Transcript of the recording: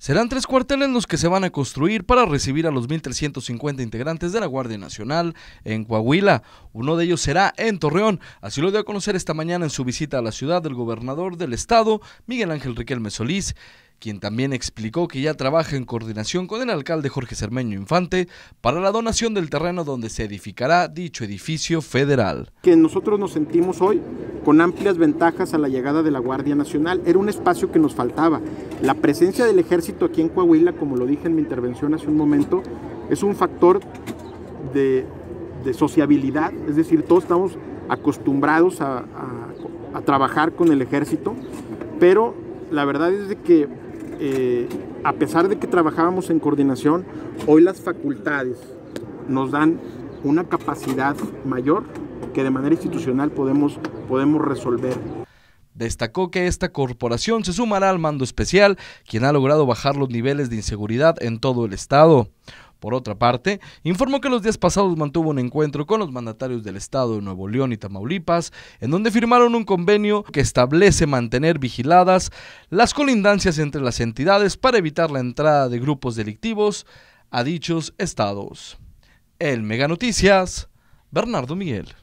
Serán tres cuarteles los que se van a construir para recibir a los 1.350 integrantes de la Guardia Nacional en Coahuila. Uno de ellos será en Torreón. Así lo dio a conocer esta mañana en su visita a la ciudad del gobernador del estado, Miguel Ángel Riquelme Solís quien también explicó que ya trabaja en coordinación con el alcalde Jorge Cermeño Infante para la donación del terreno donde se edificará dicho edificio federal. Que nosotros nos sentimos hoy con amplias ventajas a la llegada de la Guardia Nacional. Era un espacio que nos faltaba. La presencia del ejército aquí en Coahuila, como lo dije en mi intervención hace un momento, es un factor de, sociabilidad, es decir, todos estamos acostumbrados a, trabajar con el ejército, pero la verdad es de que eh, a pesar de que trabajábamos en coordinación, hoy las facultades nos dan una capacidad mayor que de manera institucional podemos, podemos resolver. Destacó que esta corporación se sumará al mando especial, quien ha logrado bajar los niveles de inseguridad en todo el estado. Por otra parte, informó que los días pasados mantuvo un encuentro con los mandatarios del Estado de Nuevo León y Tamaulipas, en donde firmaron un convenio que establece mantener vigiladas las colindancias entre las entidades para evitar la entrada de grupos delictivos a dichos estados. El Mega Noticias, Bernardo Miguel.